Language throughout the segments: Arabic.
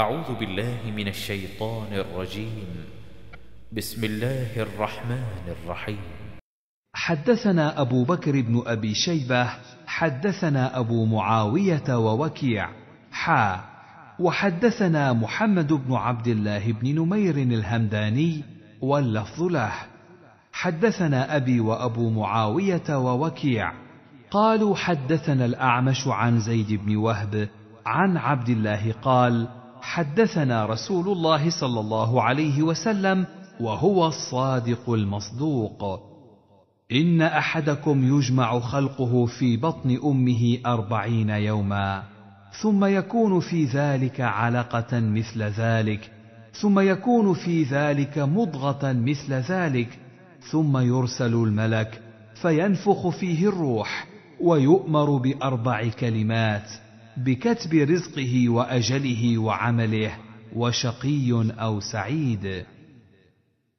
أعوذ بالله من الشيطان الرجيم بسم الله الرحمن الرحيم حدثنا أبو بكر بن أبي شيبة حدثنا أبو معاوية ووكيع حا وحدثنا محمد بن عبد الله بن نمير الهمداني واللفظ له حدثنا أبي وأبو معاوية ووكيع قالوا حدثنا الأعمش عن زيد بن وهب عن عبد الله قال حدثنا رسول الله صلى الله عليه وسلم وهو الصادق المصدوق ان احدكم يجمع خلقه في بطن امه اربعين يوما ثم يكون في ذلك علقه مثل ذلك ثم يكون في ذلك مضغه مثل ذلك ثم يرسل الملك فينفخ فيه الروح ويؤمر باربع كلمات بكتب رزقه واجله وعمله وشقي او سعيد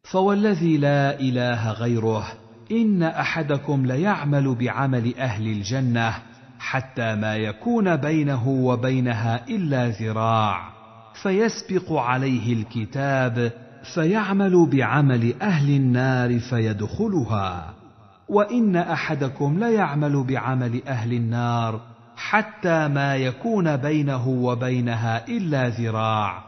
فوالذي لا اله غيره ان احدكم ليعمل بعمل اهل الجنه حتى ما يكون بينه وبينها الا ذراع فيسبق عليه الكتاب فيعمل بعمل اهل النار فيدخلها وان احدكم ليعمل بعمل اهل النار حتى ما يكون بينه وبينها الا ذراع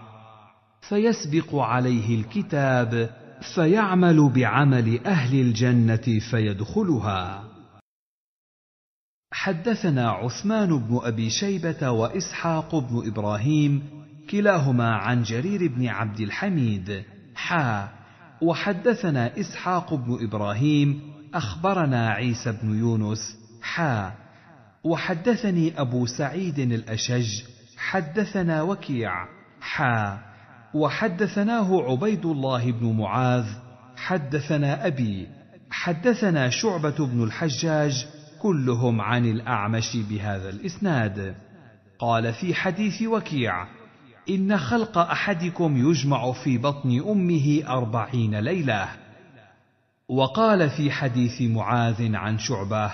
فيسبق عليه الكتاب فيعمل بعمل اهل الجنه فيدخلها حدثنا عثمان بن ابي شيبه واسحاق بن ابراهيم كلاهما عن جرير بن عبد الحميد حا وحدثنا اسحاق بن ابراهيم اخبرنا عيسى بن يونس حا وحدثني أبو سعيد الأشج حدثنا وكيع حا وحدثناه عبيد الله بن معاذ حدثنا أبي حدثنا شعبة بن الحجاج كلهم عن الأعمش بهذا الإسناد قال في حديث وكيع إن خلق أحدكم يجمع في بطن أمه أربعين ليلة وقال في حديث معاذ عن شعبه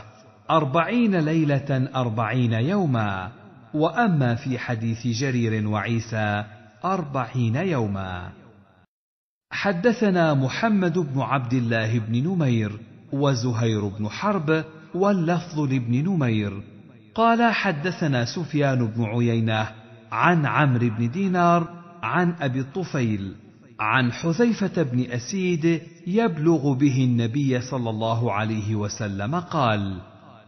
أربعين ليلة أربعين يوما وأما في حديث جرير وعيسى أربعين يوما حدثنا محمد بن عبد الله بن نمير وزهير بن حرب واللفظ لابن نمير قال حدثنا سفيان بن عيينة عن عمرو بن دينار عن أبي الطفيل عن حذيفة بن أسيد يبلغ به النبي صلى الله عليه وسلم قال: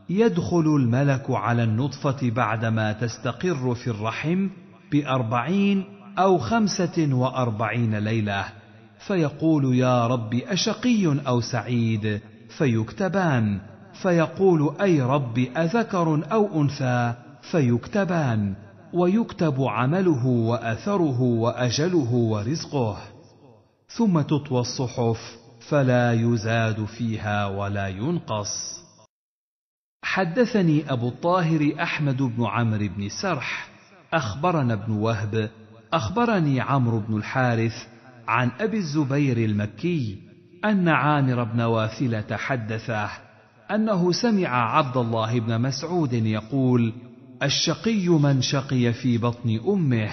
يدخل الملك على النطفة بعدما تستقر في الرحم بأربعين أو خمسة وأربعين ليلة فيقول يا رب أشقي أو سعيد فيكتبان فيقول أي رب أذكر أو أنثى فيكتبان ويكتب عمله وأثره وأجله ورزقه ثم تطوى الصحف فلا يزاد فيها ولا ينقص حدثني أبو الطاهر أحمد بن عمرو بن سرح أخبرنا ابن وهب أخبرني عمرو بن الحارث عن أبي الزبير المكي أن عامر بن واثلة حدثه أنه سمع عبد الله بن مسعود يقول: الشقي من شقي في بطن أمه،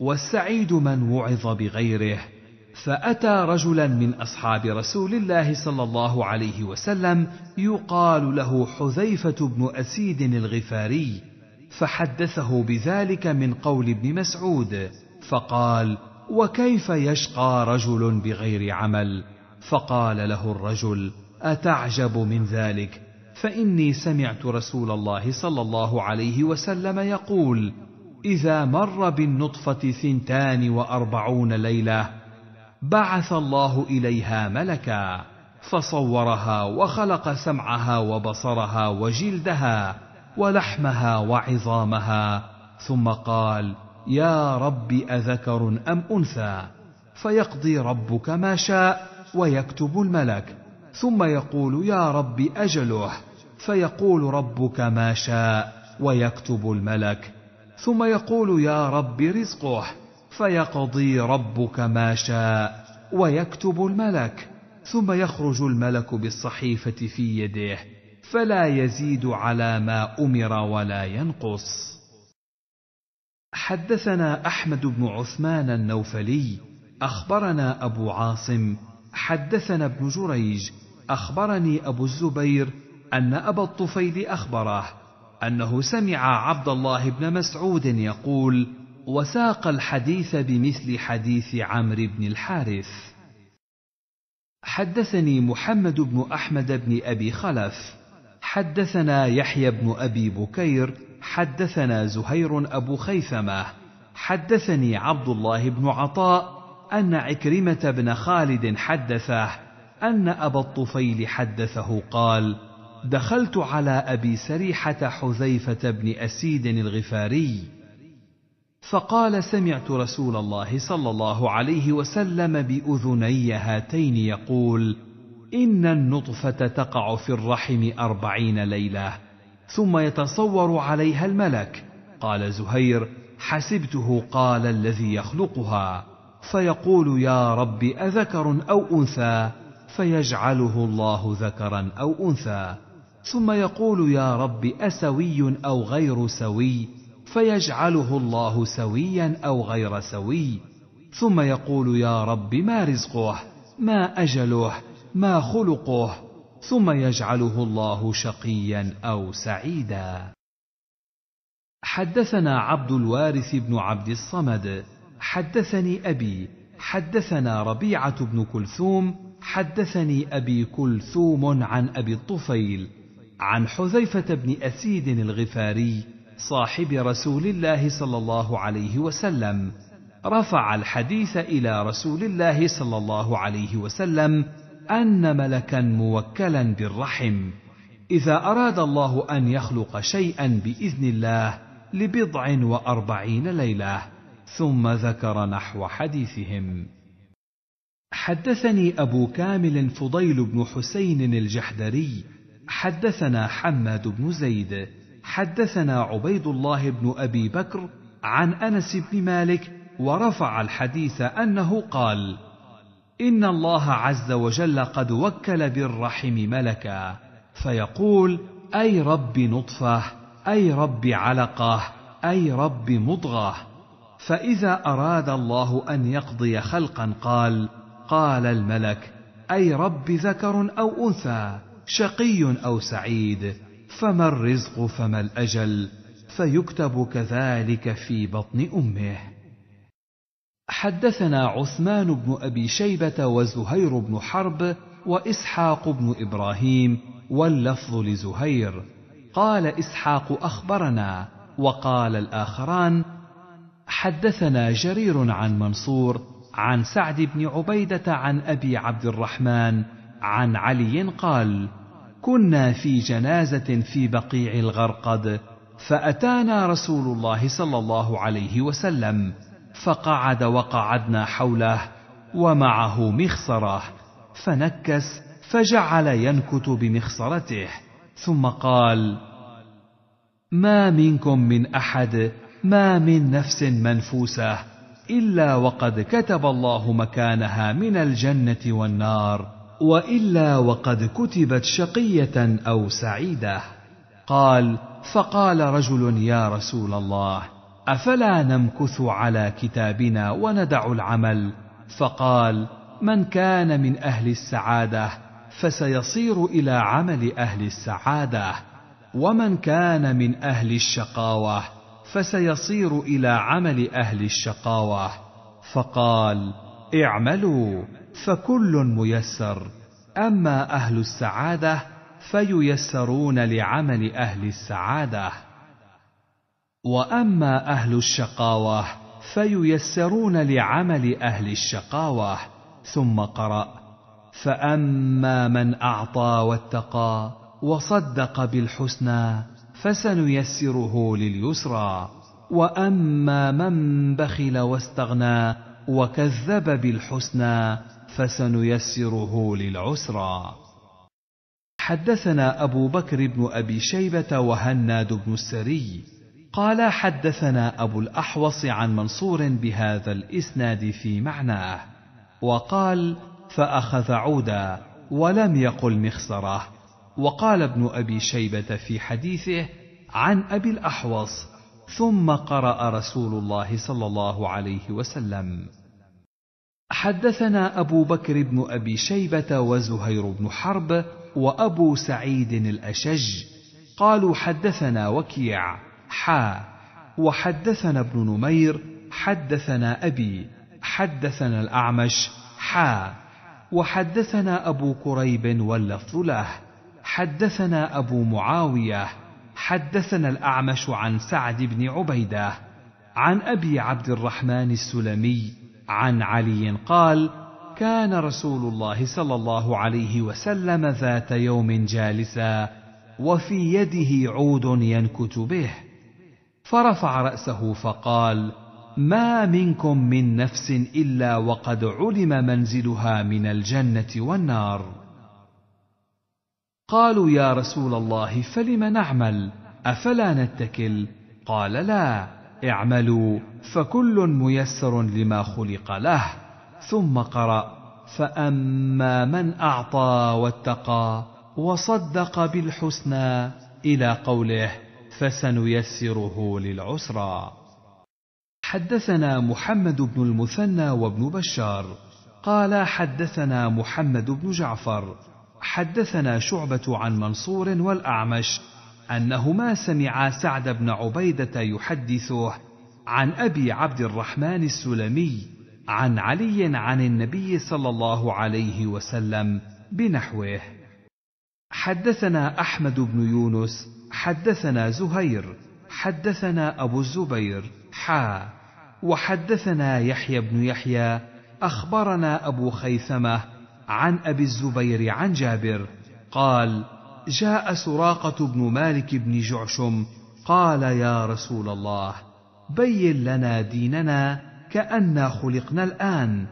والسعيد من وعظ بغيره. فأتى رجلا من أصحاب رسول الله صلى الله عليه وسلم يقال له حذيفة بن أسيد الغفاري، فحدثه بذلك من قول ابن مسعود، فقال: وكيف يشقى رجل بغير عمل؟ فقال له الرجل: أتعجب من ذلك؟ فإني سمعت رسول الله صلى الله عليه وسلم يقول: إذا مر بالنطفة ثنتان وأربعون ليلة بعث الله اليها ملكا فصورها وخلق سمعها وبصرها وجلدها ولحمها وعظامها ثم قال يا رب اذكر ام انثى فيقضي ربك ما شاء ويكتب الملك ثم يقول يا رب اجله فيقول ربك ما شاء ويكتب الملك ثم يقول يا رب رزقه فيقضي ربك ما شاء ويكتب الملك ثم يخرج الملك بالصحيفه في يده فلا يزيد على ما امر ولا ينقص حدثنا احمد بن عثمان النوفلي اخبرنا ابو عاصم حدثنا ابن جريج اخبرني ابو الزبير ان ابا الطفيل اخبره انه سمع عبد الله بن مسعود يقول وساق الحديث بمثل حديث عمرو بن الحارث حدثني محمد بن احمد بن ابي خلف حدثنا يحيى بن ابي بكير حدثنا زهير ابو خيثمه حدثني عبد الله بن عطاء ان عكرمه بن خالد حدثه ان ابا الطفيل حدثه قال دخلت على ابي سريحه حذيفه بن اسيد الغفاري فقال سمعت رسول الله صلى الله عليه وسلم باذني هاتين يقول ان النطفه تقع في الرحم اربعين ليله ثم يتصور عليها الملك قال زهير حسبته قال الذي يخلقها فيقول يا رب اذكر او انثى فيجعله الله ذكرا او انثى ثم يقول يا رب اسوي او غير سوي فيجعله الله سويا او غير سوي ثم يقول يا رب ما رزقه ما اجله ما خلقه ثم يجعله الله شقيا او سعيدا حدثنا عبد الوارث بن عبد الصمد حدثني ابي حدثنا ربيعه بن كلثوم حدثني ابي كلثوم عن ابي الطفيل عن حذيفه بن اسيد الغفاري صاحب رسول الله صلى الله عليه وسلم رفع الحديث الى رسول الله صلى الله عليه وسلم ان ملكا موكلا بالرحم اذا اراد الله ان يخلق شيئا باذن الله لبضع واربعين ليله ثم ذكر نحو حديثهم حدثني ابو كامل فضيل بن حسين الجحدري حدثنا حماد بن زيد حدثنا عبيد الله بن ابي بكر عن انس بن مالك ورفع الحديث انه قال ان الله عز وجل قد وكل بالرحم ملكا فيقول اي رب نطفه اي رب علقه اي رب مضغه فاذا اراد الله ان يقضي خلقا قال قال الملك اي رب ذكر او انثى شقي او سعيد فما الرزق فما الاجل فيكتب كذلك في بطن امه حدثنا عثمان بن ابي شيبه وزهير بن حرب واسحاق بن ابراهيم واللفظ لزهير قال اسحاق اخبرنا وقال الاخران حدثنا جرير عن منصور عن سعد بن عبيده عن ابي عبد الرحمن عن علي قال كنا في جنازه في بقيع الغرقد فاتانا رسول الله صلى الله عليه وسلم فقعد وقعدنا حوله ومعه مخصره فنكس فجعل ينكت بمخصرته ثم قال ما منكم من احد ما من نفس منفوسه الا وقد كتب الله مكانها من الجنه والنار والا وقد كتبت شقيه او سعيده قال فقال رجل يا رسول الله افلا نمكث على كتابنا وندع العمل فقال من كان من اهل السعاده فسيصير الى عمل اهل السعاده ومن كان من اهل الشقاوه فسيصير الى عمل اهل الشقاوه فقال اعملوا فكل ميسر اما اهل السعاده فييسرون لعمل اهل السعاده واما اهل الشقاوه فييسرون لعمل اهل الشقاوه ثم قرأ فاما من اعطى واتقى وصدق بالحسنى فسنيسره لليسرى واما من بخل واستغنى وكذب بالحسنى فسنيسره للعسرى حدثنا ابو بكر بن ابي شيبه وهناد بن السري قال حدثنا ابو الاحوص عن منصور بهذا الاسناد في معناه وقال فاخذ عودا ولم يقل مخصره وقال ابن ابي شيبه في حديثه عن ابي الاحوص ثم قرا رسول الله صلى الله عليه وسلم حدثنا أبو بكر بن أبي شيبة وزهير بن حرب وأبو سعيد الأشج قالوا حدثنا وكيع حا وحدثنا ابن نمير حدثنا أبي حدثنا الأعمش حا وحدثنا أبو كريب واللفظ له حدثنا أبو معاوية حدثنا الأعمش عن سعد بن عبيدة عن أبي عبد الرحمن السلمي عن علي قال كان رسول الله صلى الله عليه وسلم ذات يوم جالسا وفي يده عود ينكت به فرفع راسه فقال ما منكم من نفس الا وقد علم منزلها من الجنه والنار قالوا يا رسول الله فلم نعمل افلا نتكل قال لا اعملوا فكل ميسر لما خلق له ثم قرأ فأما من أعطى واتقى وصدق بالحسنى إلى قوله فسنيسره للعسرى حدثنا محمد بن المثنى وابن بشار قال حدثنا محمد بن جعفر حدثنا شعبة عن منصور والأعمش أنهما سمعا سعد بن عبيدة يحدثه عن أبي عبد الرحمن السلمي عن علي عن النبي صلى الله عليه وسلم بنحوه حدثنا أحمد بن يونس حدثنا زهير حدثنا أبو الزبير حا وحدثنا يحيى بن يحيى أخبرنا أبو خيثمة عن أبي الزبير عن جابر قال جاء سراقه بن مالك بن جعشم قال يا رسول الله بين لنا ديننا كانا خلقنا الان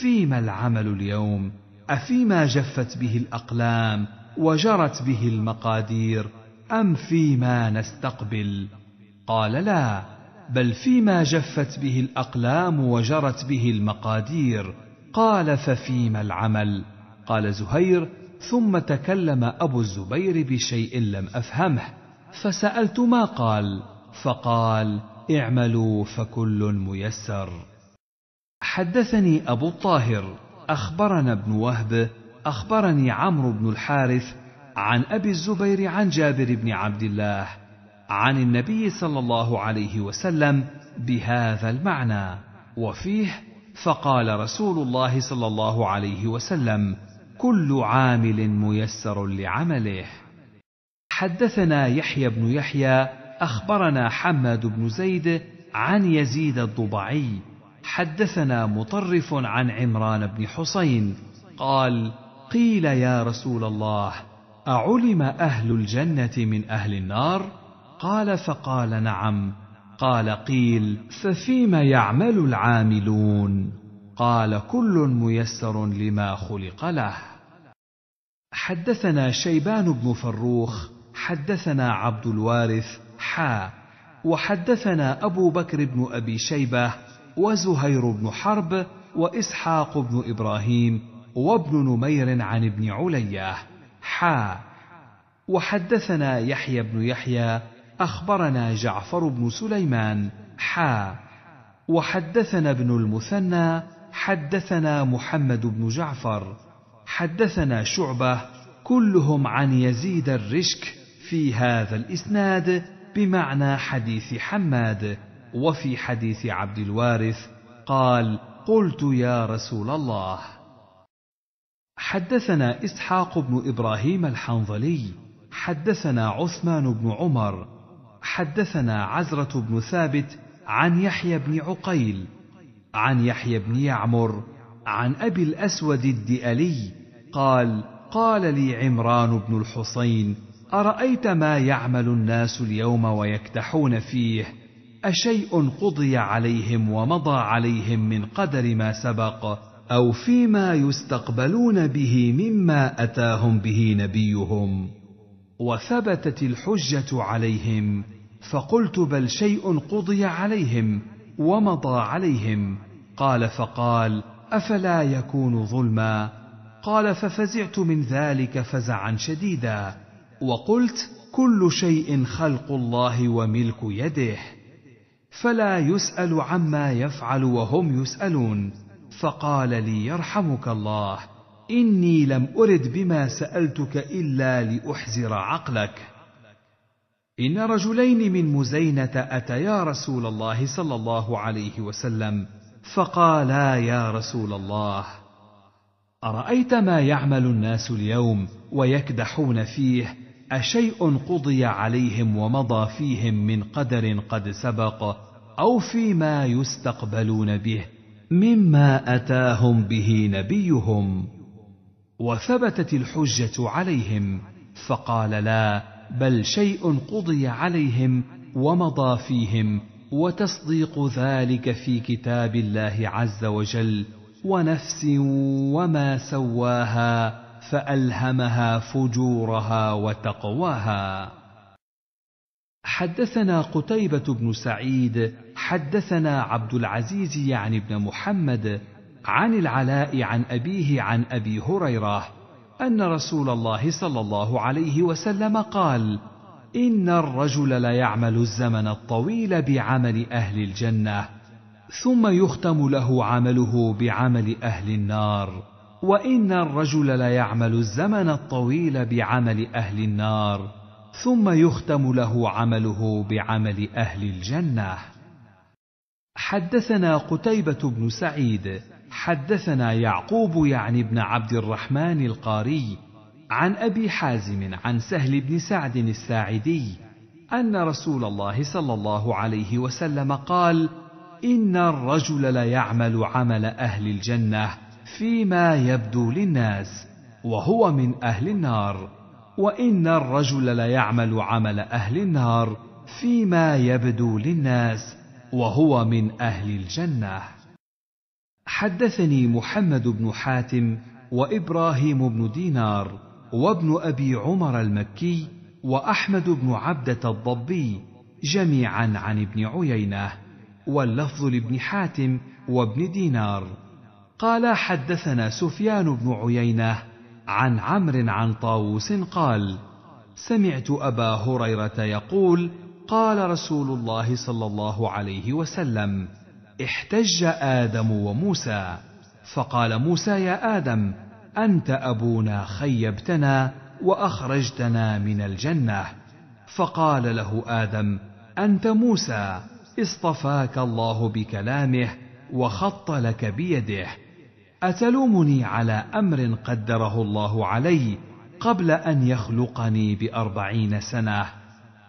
فيما العمل اليوم افيما جفت به الاقلام وجرت به المقادير ام فيما نستقبل قال لا بل فيما جفت به الاقلام وجرت به المقادير قال ففيما العمل قال زهير ثم تكلم ابو الزبير بشيء لم افهمه فسالت ما قال فقال اعملوا فكل ميسر حدثني ابو الطاهر اخبرنا ابن وهب اخبرني عمرو بن الحارث عن ابي الزبير عن جابر بن عبد الله عن النبي صلى الله عليه وسلم بهذا المعنى وفيه فقال رسول الله صلى الله عليه وسلم كل عامل ميسر لعمله حدثنا يحيى بن يحيى اخبرنا حماد بن زيد عن يزيد الضبعي حدثنا مطرف عن عمران بن حسين قال قيل يا رسول الله اعلم اهل الجنه من اهل النار قال فقال نعم قال قيل ففيم يعمل العاملون قال كل ميسر لما خلق له حدثنا شيبان بن فروخ حدثنا عبد الوارث حا وحدثنا ابو بكر بن ابي شيبه وزهير بن حرب واسحاق بن ابراهيم وابن نمير عن ابن عليا حا وحدثنا يحيى بن يحيى اخبرنا جعفر بن سليمان حا وحدثنا ابن المثنى حدثنا محمد بن جعفر حدثنا شعبه كلهم عن يزيد الرشك في هذا الاسناد بمعنى حديث حماد وفي حديث عبد الوارث قال قلت يا رسول الله حدثنا اسحاق بن ابراهيم الحنظلي حدثنا عثمان بن عمر حدثنا عزره بن ثابت عن يحيى بن عقيل عن يحيى بن يعمر عن ابي الاسود الدئلي قال قال لي عمران بن الحصين ارايت ما يعمل الناس اليوم ويكدحون فيه اشيء قضي عليهم ومضى عليهم من قدر ما سبق او فيما يستقبلون به مما اتاهم به نبيهم وثبتت الحجه عليهم فقلت بل شيء قضي عليهم ومضى عليهم قال فقال افلا يكون ظلما قال ففزعت من ذلك فزعا شديدا وقلت كل شيء خلق الله وملك يده فلا يسال عما يفعل وهم يسالون فقال لي يرحمك الله اني لم ارد بما سالتك الا لاحزر عقلك ان رجلين من مزينه اتيا رسول الله صلى الله عليه وسلم فقالا يا رسول الله ارايت ما يعمل الناس اليوم ويكدحون فيه اشيء قضي عليهم ومضى فيهم من قدر قد سبق او فيما يستقبلون به مما اتاهم به نبيهم وثبتت الحجه عليهم فقال لا بل شيء قضي عليهم ومضى فيهم وتصديق ذلك في كتاب الله عز وجل ونفس وما سواها فالهمها فجورها وتقواها حدثنا قتيبه بن سعيد حدثنا عبد العزيز يعني بن محمد عن العلاء عن ابيه عن ابي هريره ان رسول الله صلى الله عليه وسلم قال ان الرجل ليعمل الزمن الطويل بعمل اهل الجنه ثم يختم له عمله بعمل اهل النار وان الرجل ليعمل الزمن الطويل بعمل اهل النار ثم يختم له عمله بعمل اهل الجنه حدثنا قتيبه بن سعيد حدثنا يعقوب يعني بن عبد الرحمن القاري عن ابي حازم عن سهل بن سعد الساعدي ان رسول الله صلى الله عليه وسلم قال ان الرجل ليعمل عمل اهل الجنه فيما يبدو للناس وهو من اهل النار وان الرجل ليعمل عمل اهل النار فيما يبدو للناس وهو من اهل الجنه حدثني محمد بن حاتم وابراهيم بن دينار وابن ابي عمر المكي واحمد بن عبده الضبي جميعا عن ابن عيينه واللفظ لابن حاتم وابن دينار قال حدثنا سفيان بن عيينه عن عمرو عن طاووس قال سمعت ابا هريره يقول قال رسول الله صلى الله عليه وسلم احتج ادم وموسى فقال موسى يا ادم انت ابونا خيبتنا واخرجتنا من الجنه فقال له ادم انت موسى اصطفاك الله بكلامه وخط لك بيده اتلومني على امر قدره الله علي قبل ان يخلقني باربعين سنه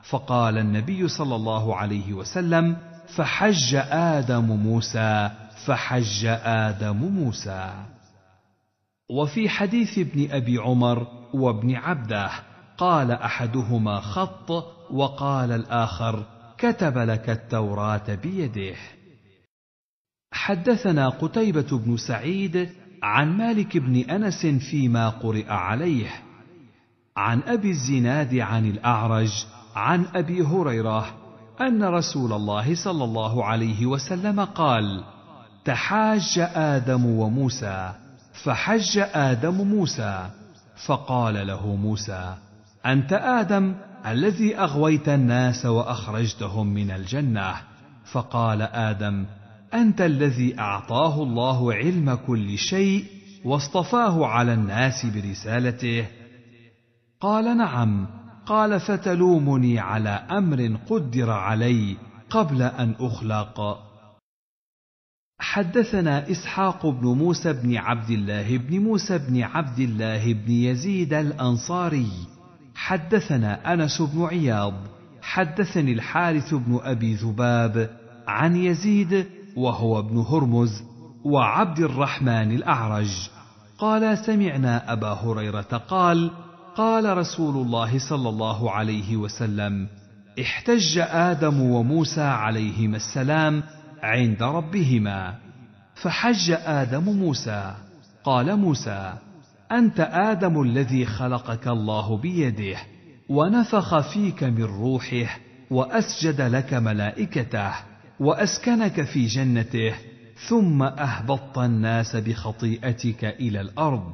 فقال النبي صلى الله عليه وسلم فحج ادم موسى فحج ادم موسى وفي حديث ابن ابي عمر وابن عبده قال احدهما خط وقال الاخر كتب لك التوراه بيده حدثنا قتيبه بن سعيد عن مالك بن انس فيما قرئ عليه عن ابي الزناد عن الاعرج عن ابي هريره ان رسول الله صلى الله عليه وسلم قال تحاج ادم وموسى فحج ادم موسى فقال له موسى انت ادم الذي اغويت الناس واخرجتهم من الجنه فقال ادم انت الذي اعطاه الله علم كل شيء واصطفاه على الناس برسالته قال نعم قال فتلومني على امر قدر علي قبل ان اخلق حدثنا اسحاق بن موسى بن عبد الله بن موسى بن عبد الله بن يزيد الانصاري حدثنا انس بن عياض حدثني الحارث بن ابي ذباب عن يزيد وهو ابن هرمز وعبد الرحمن الاعرج قال سمعنا ابا هريره قال قال رسول الله صلى الله عليه وسلم احتج ادم وموسى عليهما السلام عند ربهما فحج ادم موسى قال موسى انت ادم الذي خلقك الله بيده ونفخ فيك من روحه واسجد لك ملائكته واسكنك في جنته ثم اهبطت الناس بخطيئتك الى الارض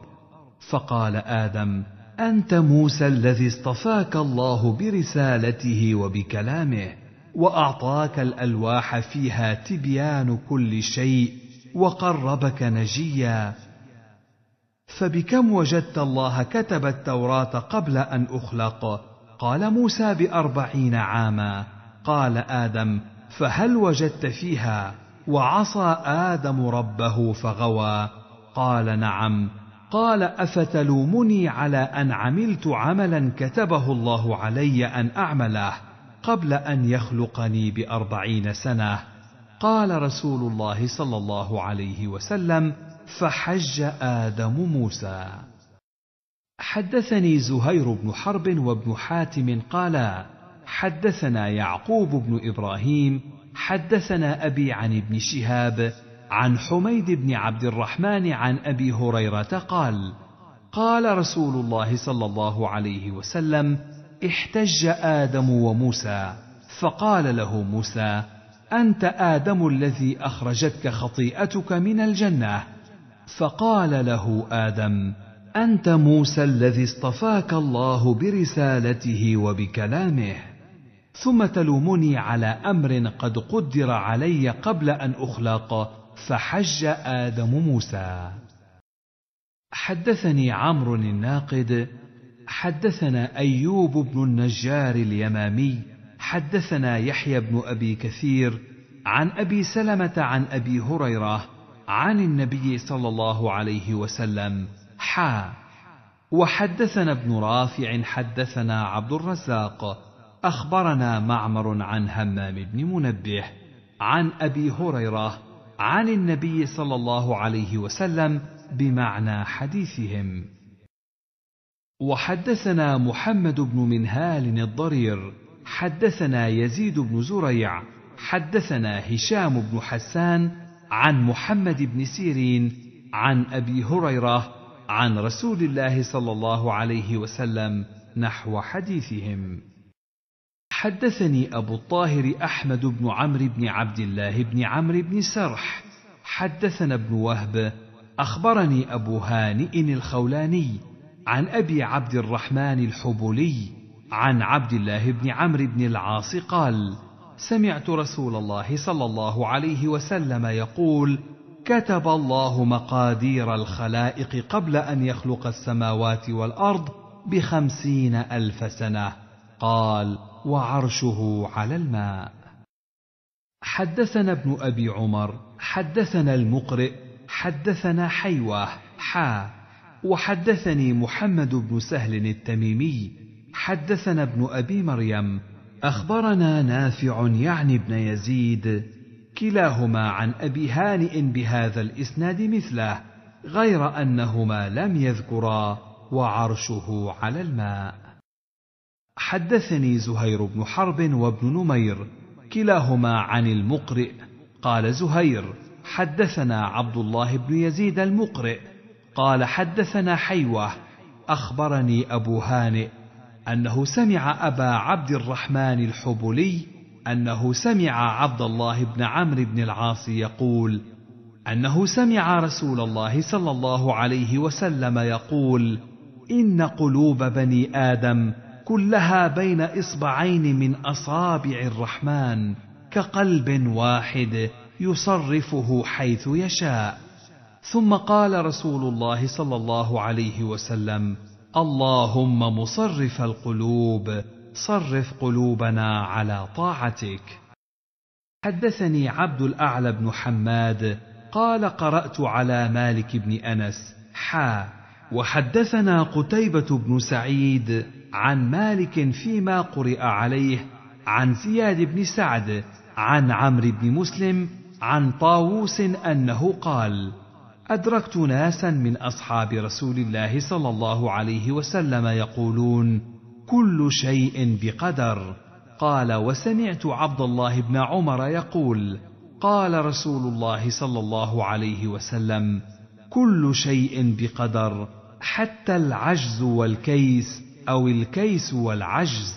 فقال ادم انت موسى الذي اصطفاك الله برسالته وبكلامه واعطاك الالواح فيها تبيان كل شيء وقربك نجيا فبكم وجدت الله كتب التوراه قبل ان اخلق قال موسى باربعين عاما قال ادم فهل وجدت فيها وعصى ادم ربه فغوى قال نعم قال افتلومني على ان عملت عملا كتبه الله علي ان اعمله قبل ان يخلقني باربعين سنه قال رسول الله صلى الله عليه وسلم فحج ادم موسى حدثني زهير بن حرب وابن حاتم قالا حدثنا يعقوب بن ابراهيم حدثنا ابي عن ابن شهاب عن حميد بن عبد الرحمن عن ابي هريره قال قال رسول الله صلى الله عليه وسلم احتج ادم وموسى فقال له موسى انت ادم الذي اخرجتك خطيئتك من الجنه فقال له ادم انت موسى الذي اصطفاك الله برسالته وبكلامه ثم تلومني على امر قد قدر علي قبل ان اخلق فحج ادم موسى حدثني عمرو الناقد حدثنا ايوب بن النجار اليمامي حدثنا يحيى بن ابي كثير عن ابي سلمه عن ابي هريره عن النبي صلى الله عليه وسلم حا وحدثنا ابن رافع حدثنا عبد الرزاق اخبرنا معمر عن همام بن منبه عن ابي هريره عن النبي صلى الله عليه وسلم بمعنى حديثهم وحدثنا محمد بن منهال الضرير حدثنا يزيد بن زريع حدثنا هشام بن حسان عن محمد بن سيرين عن ابي هريره عن رسول الله صلى الله عليه وسلم نحو حديثهم حدثني ابو الطاهر احمد بن عمرو بن عبد الله بن عمرو بن سرح حدثنا ابن وهب اخبرني ابو هانئ الخولاني عن ابي عبد الرحمن الحبولي عن عبد الله بن عمرو بن العاص قال سمعت رسول الله صلى الله عليه وسلم يقول كتب الله مقادير الخلائق قبل ان يخلق السماوات والارض بخمسين الف سنه قال وعرشه على الماء حدثنا ابن ابي عمر حدثنا المقرئ حدثنا حيوه حا وحدثني محمد بن سهل التميمي حدثنا ابن ابي مريم اخبرنا نافع يعني ابن يزيد كلاهما عن ابي هانئ بهذا الاسناد مثله غير انهما لم يذكرا وعرشه على الماء حدثني زهير بن حرب وابن نمير كلاهما عن المقرئ قال زهير حدثنا عبد الله بن يزيد المقرئ قال حدثنا حيوه اخبرني ابو هانئ انه سمع ابا عبد الرحمن الحبلي انه سمع عبد الله بن عمرو بن العاص يقول انه سمع رسول الله صلى الله عليه وسلم يقول ان قلوب بني ادم كلها بين اصبعين من اصابع الرحمن كقلب واحد يصرفه حيث يشاء ثم قال رسول الله صلى الله عليه وسلم اللهم مصرف القلوب صرف قلوبنا على طاعتك حدثني عبد الاعلى بن حماد قال قرات على مالك بن انس حا وحدثنا قتيبه بن سعيد عن مالك فيما قرئ عليه عن زياد بن سعد عن عمرو بن مسلم عن طاووس انه قال أدركت ناسا من أصحاب رسول الله صلى الله عليه وسلم يقولون: كل شيء بقدر. قال: وسمعت عبد الله بن عمر يقول: قال رسول الله صلى الله عليه وسلم: كل شيء بقدر حتى العجز والكيس او الكيس والعجز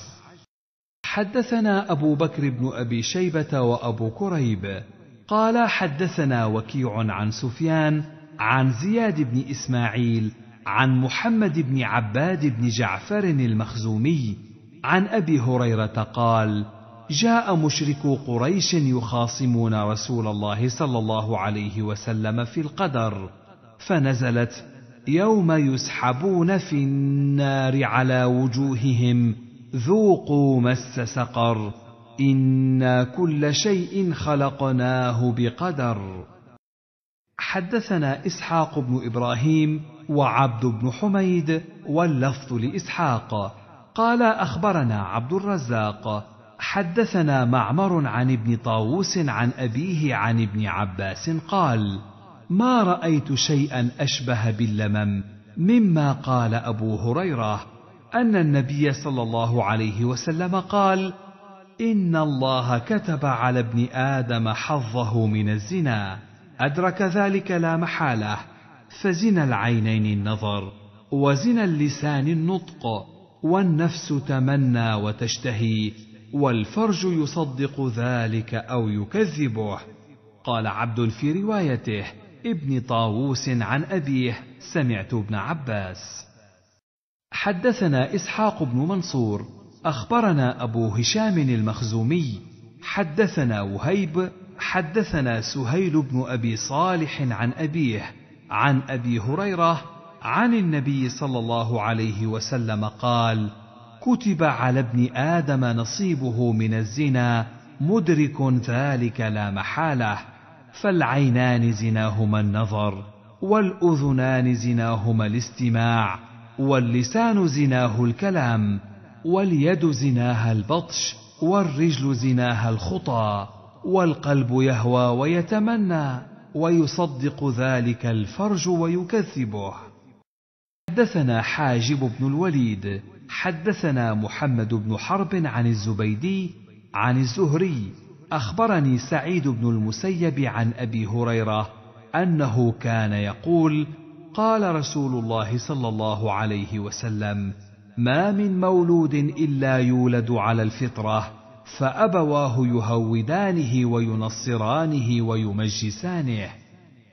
حدثنا ابو بكر بن ابي شيبه وابو كريب قال حدثنا وكيع عن سفيان عن زياد بن اسماعيل عن محمد بن عباد بن جعفر المخزومي عن ابي هريره قال جاء مشركو قريش يخاصمون رسول الله صلى الله عليه وسلم في القدر فنزلت يوم يسحبون في النار على وجوههم ذوقوا مس سقر انا كل شيء خلقناه بقدر حدثنا اسحاق بن ابراهيم وعبد بن حميد واللفظ لاسحاق قال اخبرنا عبد الرزاق حدثنا معمر عن ابن طاووس عن ابيه عن ابن عباس قال ما رايت شيئا اشبه باللمم مما قال ابو هريره ان النبي صلى الله عليه وسلم قال ان الله كتب على ابن ادم حظه من الزنا أدرك ذلك لا محالة فزنا العينين النظر وزنا اللسان النطق والنفس تمنى وتشتهي والفرج يصدق ذلك أو يكذبه قال عبد في روايته ابن طاووس عن أبيه سمعت ابن عباس حدثنا إسحاق بن منصور أخبرنا أبو هشام المخزومي حدثنا وهيب حدثنا سهيل بن ابي صالح عن ابيه عن ابي هريره عن النبي صلى الله عليه وسلم قال كتب على ابن ادم نصيبه من الزنا مدرك ذلك لا محاله فالعينان زناهما النظر والاذنان زناهما الاستماع واللسان زناه الكلام واليد زناها البطش والرجل زناها الخطى والقلب يهوى ويتمنى ويصدق ذلك الفرج ويكذبه حدثنا حاجب بن الوليد حدثنا محمد بن حرب عن الزبيدي عن الزهري اخبرني سعيد بن المسيب عن ابي هريره انه كان يقول قال رسول الله صلى الله عليه وسلم ما من مولود الا يولد على الفطره فابواه يهودانه وينصرانه ويمجسانه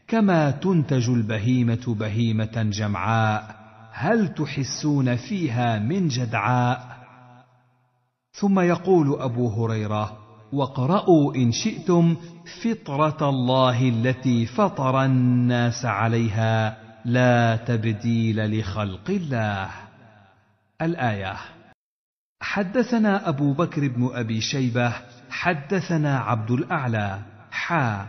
كما تنتج البهيمه بهيمه جمعاء هل تحسون فيها من جدعاء ثم يقول ابو هريره واقرأوا إن شئتم فطرة الله التي فطر الناس عليها لا تبديل لخلق الله. الآية حدثنا أبو بكر بن أبي شيبة حدثنا عبد الأعلى حا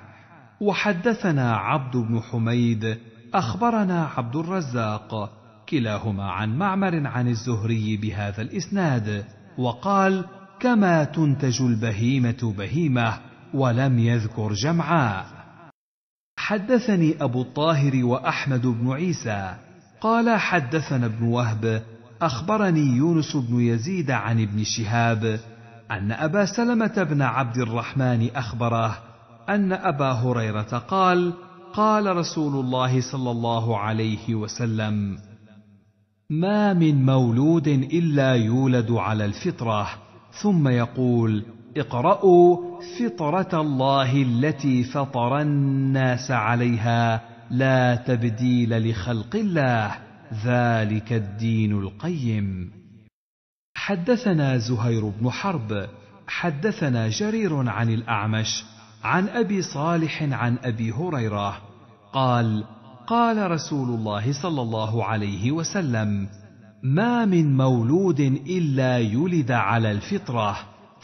وحدثنا عبد بن حميد أخبرنا عبد الرزاق كلاهما عن معمر عن الزهري بهذا الإسناد وقال كما تنتج البهيمة بهيمة ولم يذكر جمعاء حدثني أبو الطاهر وأحمد بن عيسى قال حدثنا ابن وهب اخبرني يونس بن يزيد عن ابن شهاب ان ابا سلمه بن عبد الرحمن اخبره ان ابا هريره قال قال رسول الله صلى الله عليه وسلم ما من مولود الا يولد على الفطره ثم يقول اقرأوا فطرة الله التي فطر الناس عليها لا تبديل لخلق الله ذلك الدين القيم حدثنا زهير بن حرب حدثنا جرير عن الاعمش عن ابي صالح عن ابي هريره قال قال رسول الله صلى الله عليه وسلم ما من مولود الا يلد على الفطره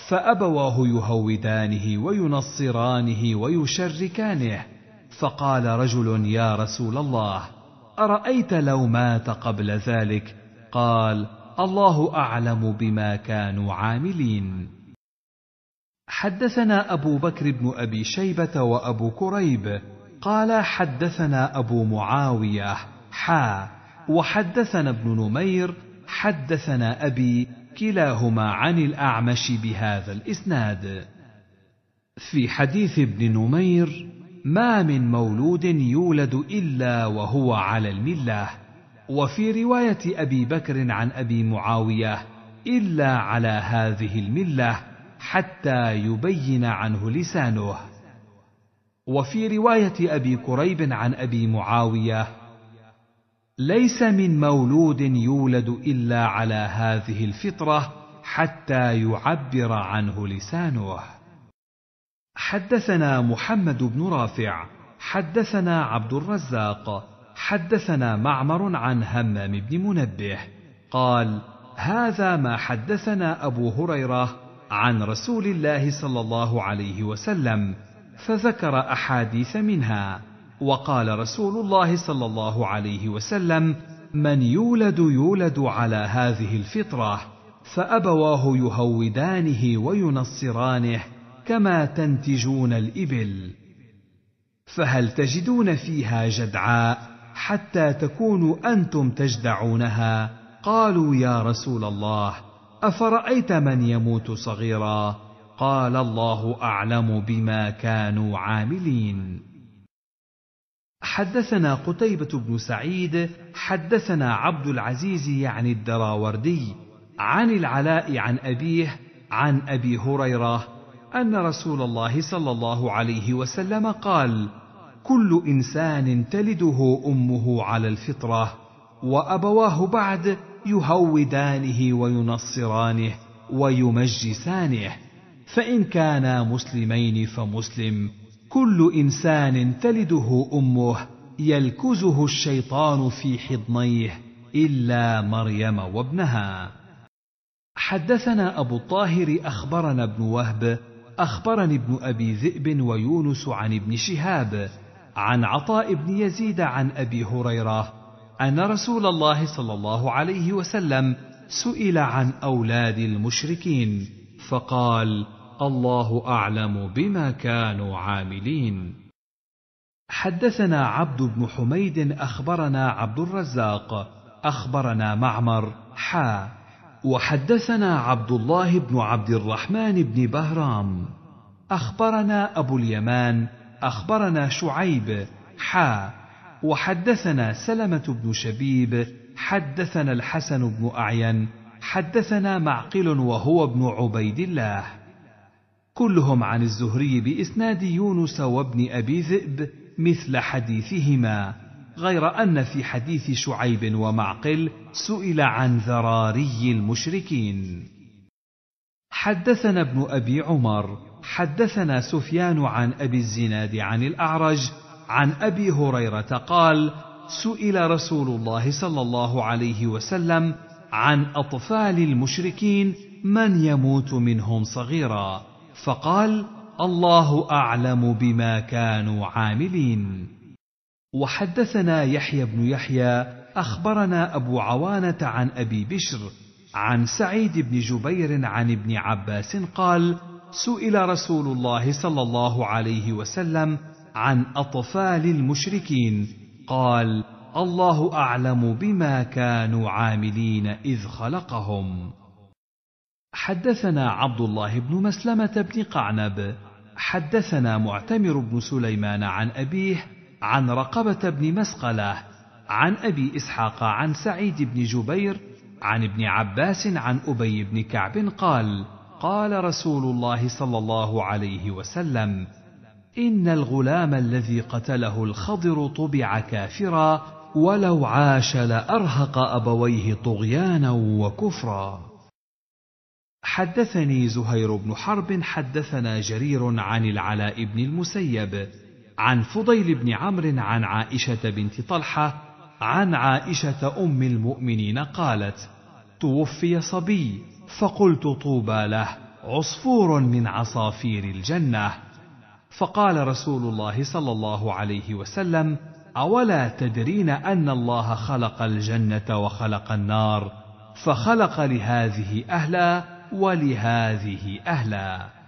فابواه يهودانه وينصرانه ويشركانه فقال رجل يا رسول الله ارايت لو مات قبل ذلك قال الله اعلم بما كانوا عاملين حدثنا ابو بكر بن ابي شيبه وابو كريب قال حدثنا ابو معاويه حا وحدثنا ابن نمير حدثنا ابي كلاهما عن الاعمش بهذا الاسناد في حديث ابن نمير ما من مولود يولد الا وهو على المله وفي روايه ابي بكر عن ابي معاويه الا على هذه المله حتى يبين عنه لسانه وفي روايه ابي كريب عن ابي معاويه ليس من مولود يولد الا على هذه الفطره حتى يعبر عنه لسانه حدثنا محمد بن رافع حدثنا عبد الرزاق حدثنا معمر عن همام بن منبه قال هذا ما حدثنا ابو هريره عن رسول الله صلى الله عليه وسلم فذكر احاديث منها وقال رسول الله صلى الله عليه وسلم من يولد يولد على هذه الفطره فابواه يهودانه وينصرانه كما تنتجون الإبل فهل تجدون فيها جدعاء حتى تكونوا أنتم تجدعونها قالوا يا رسول الله أفرأيت من يموت صغيرا قال الله أعلم بما كانوا عاملين حدثنا قتيبة بن سعيد حدثنا عبد العزيز يعني الدراوردي عن العلاء عن أبيه عن أبي هريرة ان رسول الله صلى الله عليه وسلم قال كل انسان تلده امه على الفطره وابواه بعد يهودانه وينصرانه ويمجسانه فان كانا مسلمين فمسلم كل انسان تلده امه يلكزه الشيطان في حضنيه الا مريم وابنها حدثنا ابو الطاهر اخبرنا ابن وهب اخبرني ابن ابي ذئب ويونس عن ابن شهاب عن عطاء بن يزيد عن ابي هريره ان رسول الله صلى الله عليه وسلم سئل عن اولاد المشركين فقال الله اعلم بما كانوا عاملين حدثنا عبد بن حميد اخبرنا عبد الرزاق اخبرنا معمر حا وحدثنا عبد الله بن عبد الرحمن بن بهرام اخبرنا ابو اليمان اخبرنا شعيب حا وحدثنا سلمه بن شبيب حدثنا الحسن بن اعين حدثنا معقل وهو ابن عبيد الله كلهم عن الزهري باسناد يونس وابن ابي ذئب مثل حديثهما غير أن في حديث شعيب ومعقل سئل عن ذراري المشركين. حدثنا ابن أبي عمر، حدثنا سفيان عن أبي الزناد عن الأعرج، عن أبي هريرة قال: سئل رسول الله صلى الله عليه وسلم عن أطفال المشركين من يموت منهم صغيرا، فقال: الله أعلم بما كانوا عاملين. وحدثنا يحيى بن يحيى اخبرنا ابو عوانه عن ابي بشر عن سعيد بن جبير عن ابن عباس قال سئل رسول الله صلى الله عليه وسلم عن اطفال المشركين قال الله اعلم بما كانوا عاملين اذ خلقهم حدثنا عبد الله بن مسلمه بن قعنب حدثنا معتمر بن سليمان عن ابيه عن رقبة بن مسقلة عن أبي إسحاق عن سعيد بن جبير عن ابن عباس عن أبي بن كعب قال: قال رسول الله صلى الله عليه وسلم: إن الغلام الذي قتله الخضر طبع كافرا ولو عاش لأرهق أبويه طغيانا وكفرا. حدثني زهير بن حرب حدثنا جرير عن العلاء بن المسيب عن فضيل بن عمرو عن عائشه بنت طلحه عن عائشه ام المؤمنين قالت توفي صبي فقلت طوبى له عصفور من عصافير الجنه فقال رسول الله صلى الله عليه وسلم اولا تدرين ان الله خلق الجنه وخلق النار فخلق لهذه اهلا ولهذه اهلا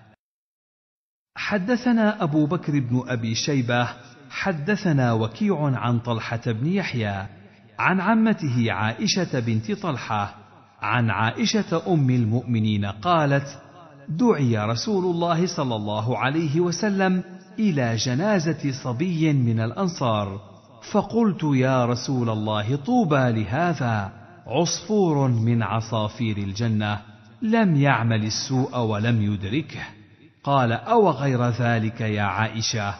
حدثنا أبو بكر بن أبي شيبة حدثنا وكيع عن طلحة بن يحيى عن عمته عائشة بنت طلحة عن عائشة أم المؤمنين قالت: دعي رسول الله صلى الله عليه وسلم إلى جنازة صبي من الأنصار، فقلت يا رسول الله طوبى لهذا عصفور من عصافير الجنة لم يعمل السوء ولم يدركه. قال او غير ذلك يا عائشه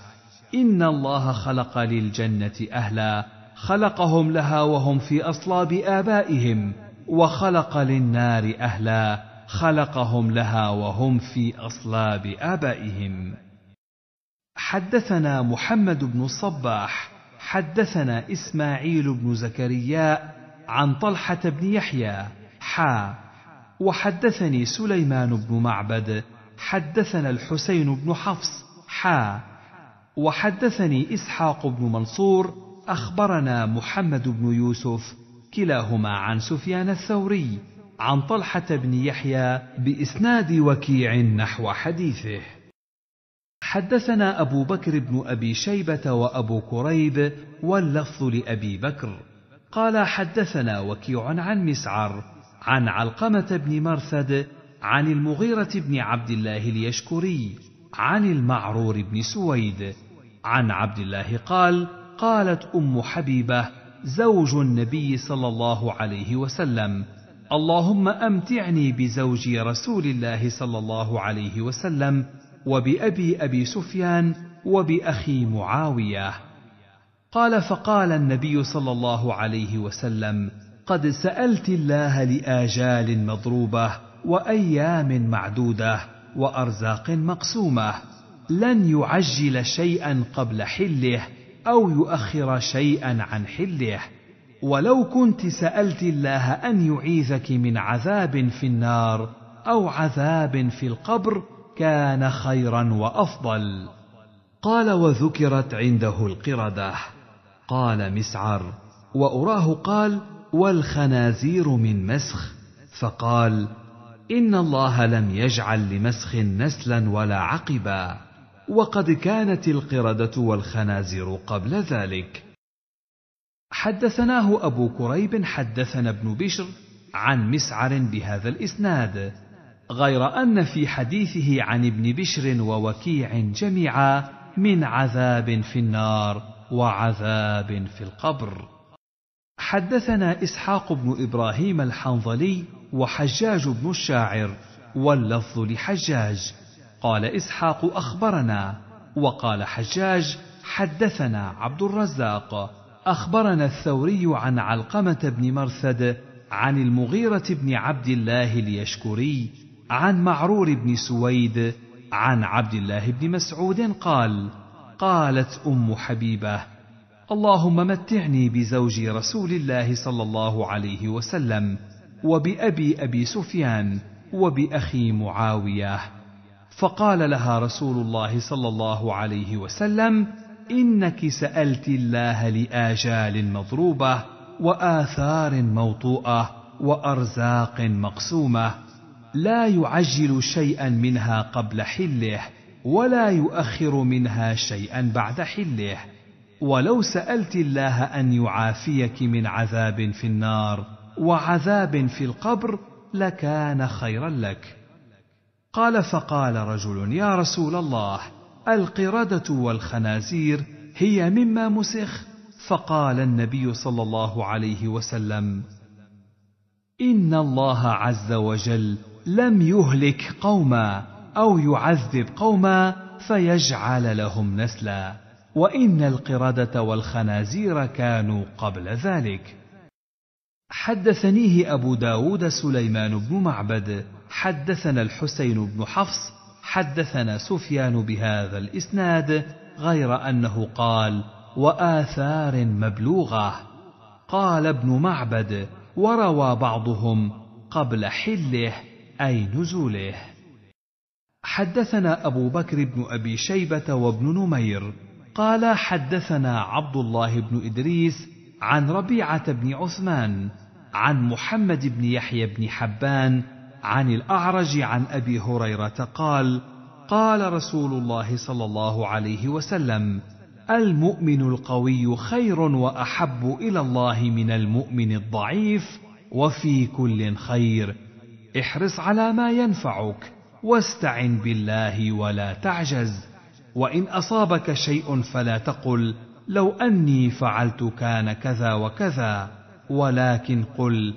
ان الله خلق للجنه اهلا خلقهم لها وهم في اصلاب ابائهم وخلق للنار اهلا خلقهم لها وهم في اصلاب ابائهم حدثنا محمد بن الصباح حدثنا اسماعيل بن زكريا عن طلحه بن يحيى حا وحدثني سليمان بن معبد حدثنا الحسين بن حفص حا وحدثني إسحاق بن منصور أخبرنا محمد بن يوسف كلاهما عن سفيان الثوري عن طلحة بن يحيى بإسناد وكيع نحو حديثه حدثنا أبو بكر بن أبي شيبة وأبو كريب واللفظ لأبي بكر قال حدثنا وكيع عن مسعر عن علقمة بن مرثد عن المغيرة بن عبد الله اليشكري عن المعرور بن سويد عن عبد الله قال قالت ام حبيبه زوج النبي صلى الله عليه وسلم اللهم امتعني بزوج رسول الله صلى الله عليه وسلم وبابي ابي سفيان وباخي معاويه قال فقال النبي صلى الله عليه وسلم قد سالت الله لاجال مضروبه وايام معدوده وارزاق مقسومه لن يعجل شيئا قبل حله او يؤخر شيئا عن حله ولو كنت سالت الله ان يعيذك من عذاب في النار او عذاب في القبر كان خيرا وافضل قال وذكرت عنده القرده قال مسعر واراه قال والخنازير من مسخ فقال ان الله لم يجعل لمسخ نسلا ولا عقبا وقد كانت القرده والخنازير قبل ذلك حدثناه ابو كريب حدثنا ابن بشر عن مسعر بهذا الاسناد غير ان في حديثه عن ابن بشر ووكيع جميعا من عذاب في النار وعذاب في القبر حدثنا اسحاق بن ابراهيم الحنظلي وحجاج بن الشاعر واللفظ لحجاج قال اسحاق اخبرنا وقال حجاج حدثنا عبد الرزاق اخبرنا الثوري عن علقمه بن مرثد عن المغيره بن عبد الله اليشكري عن معرور بن سويد عن عبد الله بن مسعود قال قالت ام حبيبه اللهم متعني بزوج رسول الله صلى الله عليه وسلم وبأبي أبي سفيان وبأخي معاوية فقال لها رسول الله صلى الله عليه وسلم إنك سألت الله لآجال مضروبة وآثار موطوءة وأرزاق مقسومة لا يعجل شيئا منها قبل حله ولا يؤخر منها شيئا بعد حله ولو سألت الله أن يعافيك من عذاب في النار وعذاب في القبر لكان خيرا لك قال فقال رجل يا رسول الله القرده والخنازير هي مما مسخ فقال النبي صلى الله عليه وسلم ان الله عز وجل لم يهلك قوما او يعذب قوما فيجعل لهم نسلا وان القرده والخنازير كانوا قبل ذلك حدثنيه أبو داود سليمان بن معبد حدثنا الحسين بن حفص حدثنا سفيان بهذا الإسناد غير أنه قال وآثار مبلوغة قال ابن معبد وروى بعضهم قبل حله أي نزوله حدثنا أبو بكر بن أبي شيبة وابن نمير قال حدثنا عبد الله بن إدريس عن ربيعه بن عثمان عن محمد بن يحيى بن حبان عن الاعرج عن ابي هريره قال قال رسول الله صلى الله عليه وسلم المؤمن القوي خير واحب الى الله من المؤمن الضعيف وفي كل خير احرص على ما ينفعك واستعن بالله ولا تعجز وان اصابك شيء فلا تقل لو اني فعلت كان كذا وكذا ولكن قل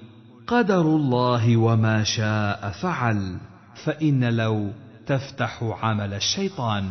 قدر الله وما شاء فعل فان لو تفتح عمل الشيطان